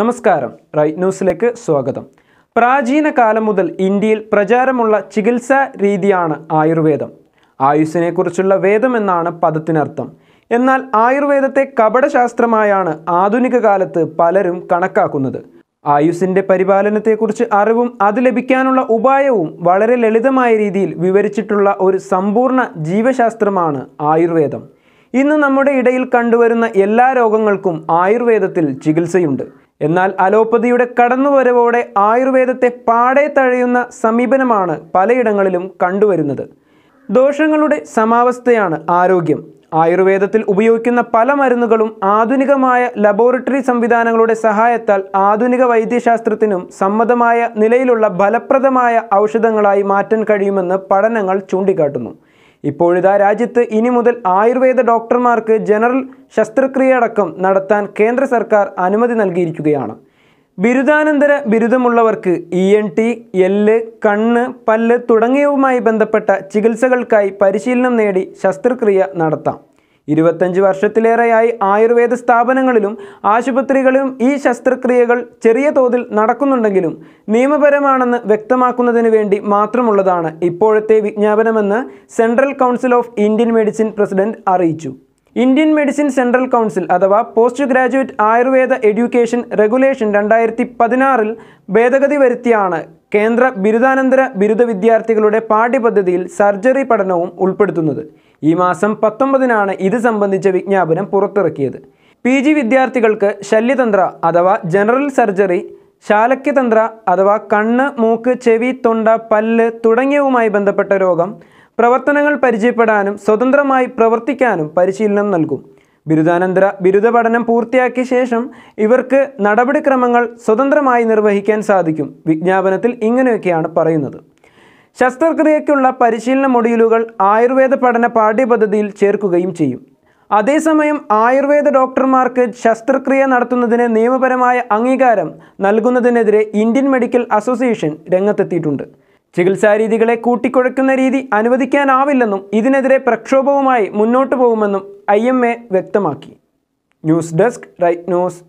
നമസ്കാരം റൈറ്റ് ന്യൂസിലേക്ക് സ്വാഗതം പ്രാചീന കാലം മുതൽ ഇന്ത്യയിൽ പ്രചാരമുള്ള ചികിത്സാ രീതിയാണ് ആയുർവേദം ആയുസ്സിനെക്കുറിച്ചുള്ള വേദം എന്നാണ് പദത്തിനർത്ഥം എന്നാൽ ആയുർവേദത്തെ കപടശാസ്ത്രമായാണ് ആധുനിക കാലത്ത് പലരും കണക്കാക്കുന്നത് ആയുസ്സിൻ്റെ പരിപാലനത്തെക്കുറിച്ച് അറിവും അത് ലഭിക്കാനുള്ള ഉപായവും വളരെ ലളിതമായ രീതിയിൽ വിവരിച്ചിട്ടുള്ള ഒരു സമ്പൂർണ്ണ ജീവശാസ്ത്രമാണ് ആയുർവേദം ഇന്ന് നമ്മുടെ ഇടയിൽ കണ്ടുവരുന്ന എല്ലാ രോഗങ്ങൾക്കും ആയുർവേദത്തിൽ ചികിത്സയുണ്ട് എന്നാൽ അലോപ്പതിയുടെ കടന്നുവരവോടെ ആയുർവേദത്തെ പാടെ തഴയുന്ന സമീപനമാണ് പലയിടങ്ങളിലും കണ്ടുവരുന്നത് ദോഷങ്ങളുടെ സമാവസ്ഥയാണ് ആരോഗ്യം ആയുർവേദത്തിൽ ഉപയോഗിക്കുന്ന പല മരുന്നുകളും ആധുനികമായ ലബോറട്ടറി സംവിധാനങ്ങളുടെ സഹായത്താൽ ആധുനിക വൈദ്യശാസ്ത്രത്തിനും സമ്മതമായ നിലയിലുള്ള ഫലപ്രദമായ ഔഷധങ്ങളായി മാറ്റാൻ കഴിയുമെന്ന് പഠനങ്ങൾ ചൂണ്ടിക്കാട്ടുന്നു ഇപ്പോഴിതാ രാജ്യത്ത് ഇനി മുതൽ ആയുർവേദ ഡോക്ടർമാർക്ക് ജനറൽ ശസ്ത്രക്രിയയടക്കം നടത്താൻ കേന്ദ്ര സർക്കാർ അനുമതി നൽകിയിരിക്കുകയാണ് ബിരുദാനന്തര ബിരുദമുള്ളവർക്ക് ഇ എൻ ടി എല്ല് കണ്ണ് പല്ല് തുടങ്ങിയവുമായി ബന്ധപ്പെട്ട ചികിത്സകൾക്കായി പരിശീലനം നേടി ശസ്ത്രക്രിയ നടത്താം ഇരുപത്തഞ്ച് വർഷത്തിലേറെയായി ആയുർവേദ സ്ഥാപനങ്ങളിലും ആശുപത്രികളിലും ഈ ശസ്ത്രക്രിയകൾ ചെറിയ തോതിൽ നടക്കുന്നുണ്ടെങ്കിലും നിയമപരമാണെന്ന് വ്യക്തമാക്കുന്നതിന് വേണ്ടി മാത്രമുള്ളതാണ് ഇപ്പോഴത്തെ വിജ്ഞാപനമെന്ന് central council of Indian medicine president അറിയിച്ചു ഇന്ത്യൻ മെഡിസിൻ സെൻട്രൽ കൗൺസിൽ അഥവാ post graduate Ayurveda education regulation രണ്ടായിരത്തി പതിനാറിൽ ഭേദഗതി വരുത്തിയാണ് കേന്ദ്ര ബിരുദാനന്തര ബിരുദ വിദ്യാർത്ഥികളുടെ പാഠ്യപദ്ധതിയിൽ സർജറി പഠനവും ഉൾപ്പെടുത്തുന്നത് ഈ മാസം പത്തൊമ്പതിനാണ് ഇത് സംബന്ധിച്ച വിജ്ഞാപനം പുറത്തിറക്കിയത് പി ജി വിദ്യാർത്ഥികൾക്ക് ശല്യതന്ത്ര അഥവാ ജനറൽ സർജറി ശാലക്യതന്ത്ര അഥവാ കണ്ണ് മൂക്ക് ചെവി തൊണ്ട പല്ല് തുടങ്ങിയവുമായി ബന്ധപ്പെട്ട രോഗം പ്രവർത്തനങ്ങൾ പരിചയപ്പെടാനും സ്വതന്ത്രമായി പ്രവർത്തിക്കാനും പരിശീലനം നൽകും ബിരുദാനന്തര ബിരുദ പഠനം പൂർത്തിയാക്കിയ ശേഷം ഇവർക്ക് നടപടിക്രമങ്ങൾ സ്വതന്ത്രമായി നിർവഹിക്കാൻ സാധിക്കും വിജ്ഞാപനത്തിൽ ഇങ്ങനെയൊക്കെയാണ് പറയുന്നത് ശസ്ത്രക്രിയയ്ക്കുള്ള പരിശീലന മൊഡ്യൂളുകൾ ആയുർവേദ പഠന പാഠ്യപദ്ധതിയിൽ ചേർക്കുകയും ചെയ്യും അതേസമയം ആയുർവേദ ഡോക്ടർമാർക്ക് ശസ്ത്രക്രിയ നടത്തുന്നതിന് നിയമപരമായ അംഗീകാരം നൽകുന്നതിനെതിരെ ഇന്ത്യൻ മെഡിക്കൽ അസോസിയേഷൻ രംഗത്തെത്തിയിട്ടുണ്ട് ചികിത്സാരീതികളെ കൂട്ടിക്കുഴക്കുന്ന രീതി അനുവദിക്കാനാവില്ലെന്നും ഇതിനെതിരെ പ്രക്ഷോഭവുമായി മുന്നോട്ടു പോകുമെന്നും ईएमए व्यक्त न्यूस डेस्क राइट न्यूज़